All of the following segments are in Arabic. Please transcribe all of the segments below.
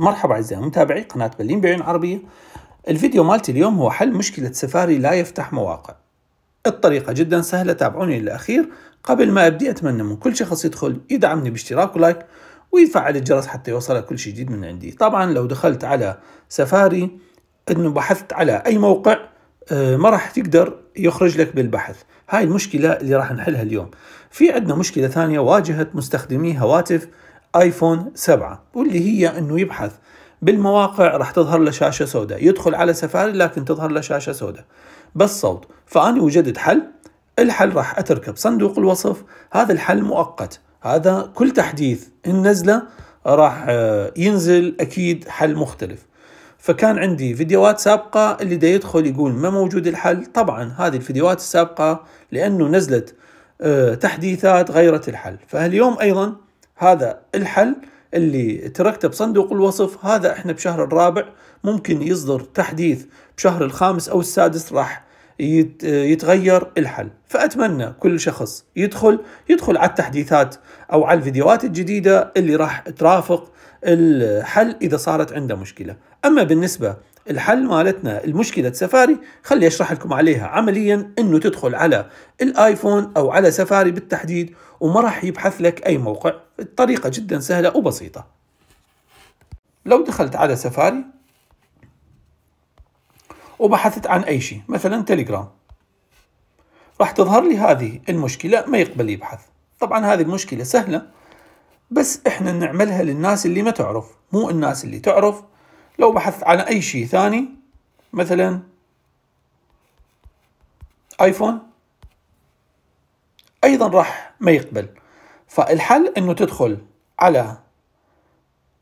مرحبا أعزائي متابعي قناة بلين بعين عربية الفيديو مالتي اليوم هو حل مشكلة سفاري لا يفتح مواقع الطريقة جدا سهلة تابعوني للأخير قبل ما أبدي أتمنى من كل شخص يدخل يدعمني باشتراك ولايك ويفعل الجرس حتى يوصل كل شيء جديد من عندي طبعا لو دخلت على سفاري أنه بحثت على أي موقع آه، ما راح تقدر يخرج لك بالبحث هاي المشكلة اللي راح نحلها اليوم في عندنا مشكلة ثانية واجهت مستخدمي هواتف ايفون 7 واللي هي انه يبحث بالمواقع راح تظهر له شاشه سوداء يدخل على سفاري لكن تظهر له شاشه سوداء بس صوت فانا وجدت حل الحل راح اتركه بصندوق الوصف هذا الحل مؤقت هذا كل تحديث النزله راح آه، ينزل اكيد حل مختلف فكان عندي فيديوهات سابقة اللي دا يدخل يقول ما موجود الحل طبعا هذه الفيديوهات السابقة لأنه نزلت آه، تحديثات غيرت الحل فاليوم أيضا هذا الحل اللي تركته بصندوق الوصف هذا احنا بشهر الرابع ممكن يصدر تحديث بشهر الخامس او السادس راح يتغير الحل فأتمنى كل شخص يدخل يدخل على التحديثات أو على الفيديوهات الجديدة اللي راح ترافق الحل إذا صارت عنده مشكلة أما بالنسبة الحل مالتنا المشكلة سفاري خلي أشرح لكم عليها عمليا أنه تدخل على الآيفون أو على سفاري بالتحديد وما راح يبحث لك أي موقع الطريقة جدا سهلة وبسيطة لو دخلت على سفاري وبحثت عن أي شيء مثلا تليجرام راح تظهر لي هذه المشكلة ما يقبل يبحث طبعا هذه المشكلة سهلة بس احنا نعملها للناس اللي ما تعرف مو الناس اللي تعرف لو بحثت عن أي شيء ثاني مثلا آيفون أيضا راح ما يقبل فالحل أنه تدخل على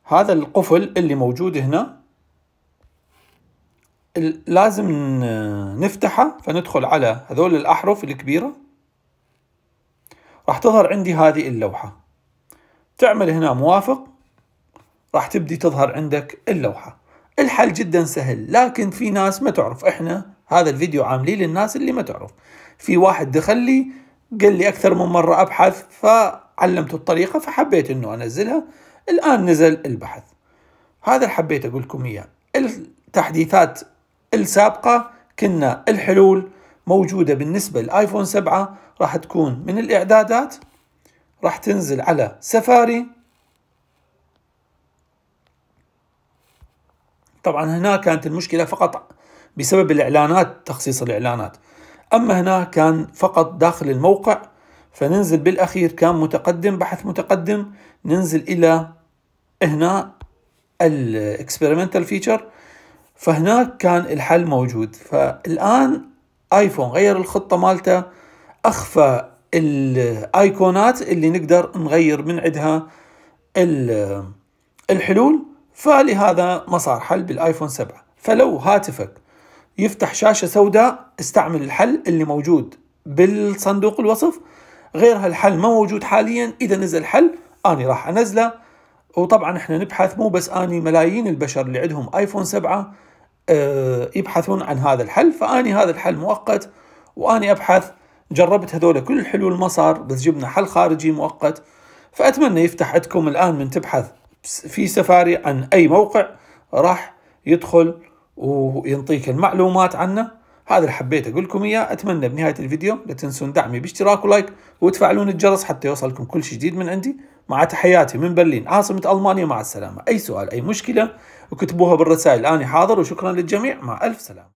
هذا القفل اللي موجود هنا لازم نفتحه فندخل على هذول الأحرف الكبيرة راح تظهر عندي هذه اللوحة تعمل هنا موافق راح تبدي تظهر عندك اللوحة الحل جدا سهل لكن في ناس ما تعرف احنا هذا الفيديو عاملين للناس اللي ما تعرف في واحد دخل لي قال لي اكثر من مره ابحث فعلمته الطريقه فحبيت انه انزلها الان نزل البحث هذا حبيت اقول لكم اياه التحديثات السابقه كنا الحلول موجوده بالنسبه للايفون 7 راح تكون من الاعدادات راح تنزل على سفاري طبعا هنا كانت المشكلة فقط بسبب الإعلانات تخصيص الإعلانات أما هنا كان فقط داخل الموقع فننزل بالأخير كان متقدم بحث متقدم ننزل إلى هنا الاكسبيرمنتال فيتشر فهناك كان الحل موجود فالآن ايفون غير الخطة مالته أخفى الايقونات اللي نقدر نغير من عندها الحلول فلهذا ما صار حل بالايفون 7 فلو هاتفك يفتح شاشة سوداء استعمل الحل اللي موجود بالصندوق الوصف غير هالحل ما موجود حاليا إذا نزل حل أني راح أنزله وطبعا احنا نبحث مو بس أني ملايين البشر اللي عندهم آيفون 7 اه يبحثون عن هذا الحل فأني هذا الحل مؤقت وأني أبحث جربت هذول كل الحلول ما صار بس جبنا حل خارجي مؤقت فأتمنى يفتح عندكم الآن من تبحث في سفاري عن أي موقع راح يدخل وينطيك المعلومات عنه هذا اللي حبيت أقول لكم إياه أتمنى بنهاية الفيديو لا تنسون دعمي باشتراك ولايك وتفعلون الجرس حتى يوصلكم كل شيء جديد من عندي مع تحياتي من برلين عاصمة ألمانيا مع السلامة أي سؤال أي مشكلة اكتبوها بالرسائل اني حاضر وشكرا للجميع مع ألف سلامة